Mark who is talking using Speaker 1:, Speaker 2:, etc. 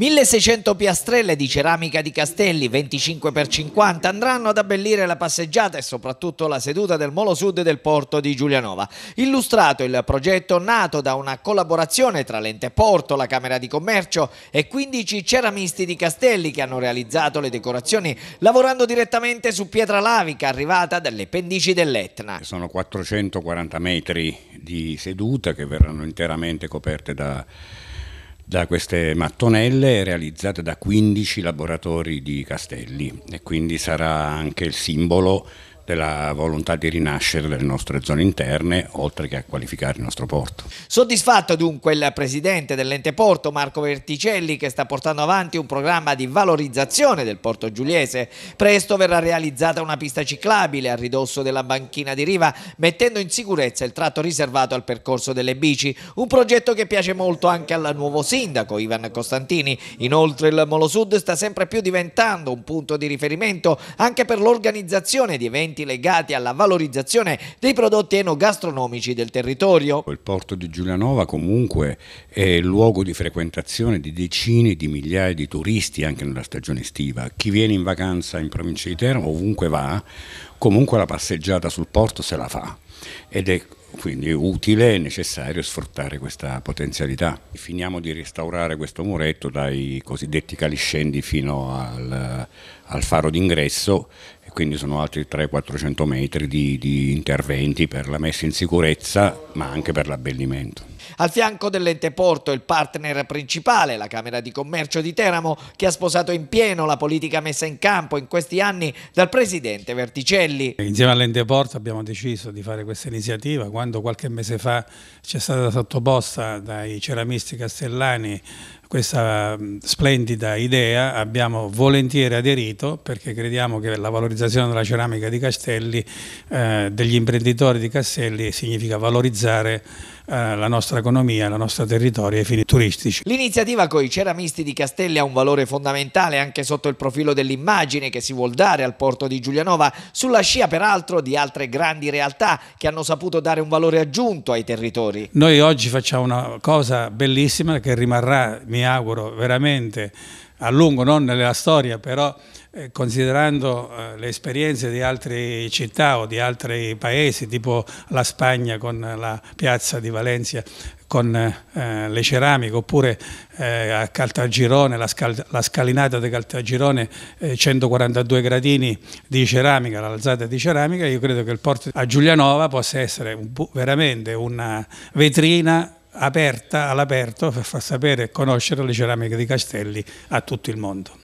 Speaker 1: 1600 piastrelle di ceramica di Castelli, 25 x 50, andranno ad abbellire la passeggiata e soprattutto la seduta del Molo Sud del porto di Giulianova. Illustrato il progetto nato da una collaborazione tra l'ente porto, la Camera di Commercio e 15 ceramisti di Castelli che hanno realizzato le decorazioni lavorando direttamente su pietra lavica arrivata dalle pendici dell'Etna.
Speaker 2: Sono 440 metri di seduta che verranno interamente coperte da da queste mattonelle realizzate da 15 laboratori di Castelli e quindi sarà anche il simbolo della volontà di rinascere delle nostre zone interne, oltre che a qualificare il nostro porto.
Speaker 1: Soddisfatto dunque il presidente dell'ente porto Marco Verticelli che sta portando avanti un programma di valorizzazione del porto giuliese. Presto verrà realizzata una pista ciclabile a ridosso della banchina di riva, mettendo in sicurezza il tratto riservato al percorso delle bici, un progetto che piace molto anche al nuovo sindaco Ivan Costantini. Inoltre il Molo Sud sta sempre più diventando un punto di riferimento anche per l'organizzazione di eventi eventi legati alla valorizzazione dei prodotti enogastronomici del territorio.
Speaker 2: Il porto di Giulianova comunque è luogo di frequentazione di decine di migliaia di turisti anche nella stagione estiva. Chi viene in vacanza in provincia di Teramo, ovunque va, comunque la passeggiata sul porto se la fa ed è quindi utile e necessario sfruttare questa potenzialità. Finiamo di restaurare questo muretto dai cosiddetti caliscendi fino al al faro d'ingresso e quindi sono altri 300-400 metri di, di interventi per la messa in sicurezza ma anche per l'abbellimento.
Speaker 1: Al fianco dell'ente Porto, il partner principale, la Camera di Commercio di Teramo, che ha sposato in pieno la politica messa in campo in questi anni dal presidente Verticelli.
Speaker 3: Insieme all'ente Porto abbiamo deciso di fare questa iniziativa quando qualche mese fa ci è stata sottoposta dai ceramisti castellani questa splendida idea, abbiamo volentieri aderito merito perché crediamo che la valorizzazione della ceramica di Castelli, eh, degli imprenditori di Castelli, significa valorizzare eh, la nostra economia, la nostra territorio ai fini turistici.
Speaker 1: L'iniziativa con i ceramisti di Castelli ha un valore fondamentale anche sotto il profilo dell'immagine che si vuol dare al porto di Giulianova, sulla scia peraltro di altre grandi realtà che hanno saputo dare un valore aggiunto ai territori.
Speaker 3: Noi oggi facciamo una cosa bellissima che rimarrà, mi auguro, veramente a lungo, non nella storia, però eh, considerando eh, le esperienze di altre città o di altri paesi, tipo la Spagna con la piazza di Valencia con eh, le ceramiche, oppure eh, a Caltagirone, la, scal la scalinata di Caltagirone, 142 eh, gradini di ceramica, l'alzata di ceramica, io credo che il porto a Giulianova possa essere un veramente una vetrina aperta all'aperto per far sapere e conoscere le ceramiche di Castelli a tutto il mondo.